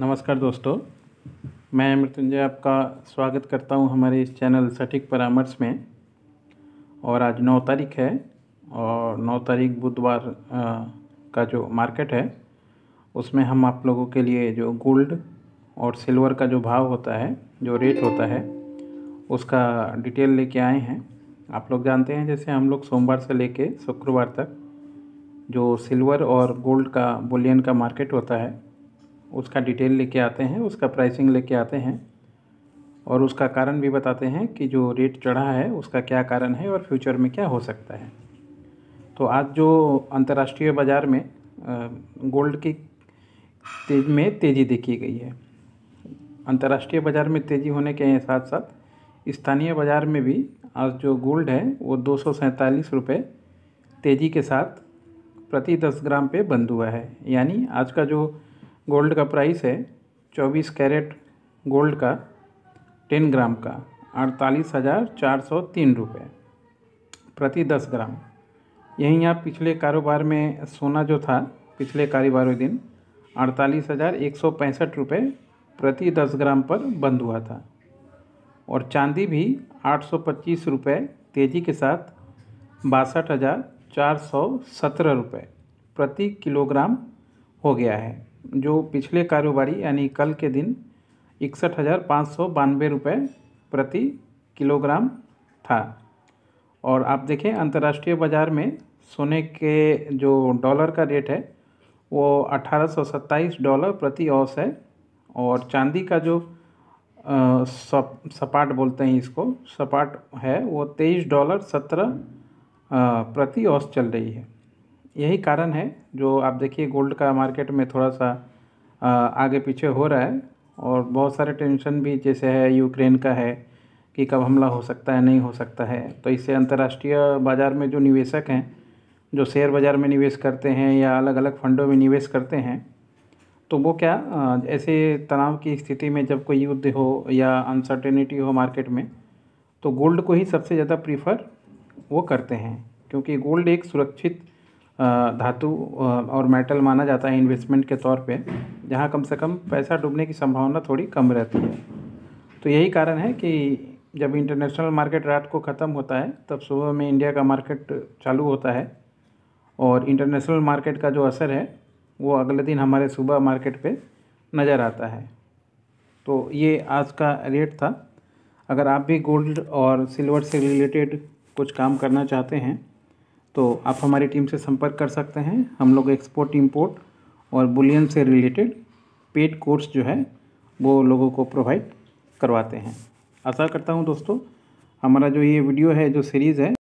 नमस्कार दोस्तों मैं मृत्युंजय आपका स्वागत करता हूं हमारे इस चैनल सटीक परामर्श में और आज नौ तारीख है और नौ तारीख बुधवार का जो मार्केट है उसमें हम आप लोगों के लिए जो गोल्ड और सिल्वर का जो भाव होता है जो रेट होता है उसका डिटेल लेके आए हैं आप लोग जानते हैं जैसे हम लोग सोमवार से ले शुक्रवार तक जो सिल्वर और गोल्ड का बुलियन का मार्केट होता है उसका डिटेल लेके आते हैं उसका प्राइसिंग लेके आते हैं और उसका कारण भी बताते हैं कि जो रेट चढ़ा है उसका क्या कारण है और फ्यूचर में क्या हो सकता है तो आज जो अंतर्राष्ट्रीय बाज़ार में गोल्ड की तेज में तेज़ी देखी गई है अंतर्राष्ट्रीय बाज़ार में तेज़ी होने के साथ साथ स्थानीय बाज़ार में भी आज जो गोल्ड है वो दो सौ रुपये तेज़ी के साथ प्रति दस ग्राम पे बंद हुआ है यानी आज का जो गोल्ड का प्राइस है चौबीस कैरेट गोल्ड का टेन ग्राम का अड़तालीस हज़ार चार सौ तीन रुपये प्रति दस ग्राम यहीं आप पिछले कारोबार में सोना जो था पिछले कारोबार दिन अड़तालीस हज़ार एक सौ पैंसठ रुपये प्रति दस ग्राम पर बंद हुआ था और चांदी भी आठ सौ पच्चीस रुपये तेज़ी के साथ बासठ हज़ार चार सौ सत्रह रुपये प्रति किलोग्राम हो गया है जो पिछले कारोबारी यानी कल के दिन इकसठ हज़ार पाँच सौ बानवे रुपये प्रति किलोग्राम था और आप देखें अंतर्राष्ट्रीय बाज़ार में सोने के जो डॉलर का रेट है वो अठारह डॉलर प्रति औस है और चांदी का जो आ, सप, सपाट बोलते हैं इसको सपाट है वो तेईस डॉलर सत्रह प्रति औस चल रही है यही कारण है जो आप देखिए गोल्ड का मार्केट में थोड़ा सा आगे पीछे हो रहा है और बहुत सारे टेंशन भी जैसे है यूक्रेन का है कि कब हमला हो सकता है नहीं हो सकता है तो इससे अंतर्राष्ट्रीय बाज़ार में जो निवेशक हैं जो शेयर बाज़ार में निवेश करते हैं या अलग अलग फंडों में निवेश करते हैं तो वो क्या ऐसे तनाव की स्थिति में जब कोई युद्ध हो या अनसर्टेनिटी हो मार्केट में तो गोल्ड को ही सबसे ज़्यादा प्रीफर वो करते हैं क्योंकि गोल्ड एक सुरक्षित धातु और मेटल माना जाता है इन्वेस्टमेंट के तौर पे जहाँ कम से कम पैसा डूबने की संभावना थोड़ी कम रहती है तो यही कारण है कि जब इंटरनेशनल मार्केट रात को ख़त्म होता है तब सुबह में इंडिया का मार्केट चालू होता है और इंटरनेशनल मार्केट का जो असर है वो अगले दिन हमारे सुबह मार्केट पे नज़र आता है तो ये आज का रेट था अगर आप भी गोल्ड और सिल्वर से रिलेटेड कुछ काम करना चाहते हैं तो आप हमारी टीम से संपर्क कर सकते हैं हम लोग एक्सपोर्ट इम्पोर्ट और बुलियन से रिलेटेड पेड कोर्स जो है वो लोगों को प्रोवाइड करवाते हैं आशा करता हूँ दोस्तों हमारा जो ये वीडियो है जो सीरीज़ है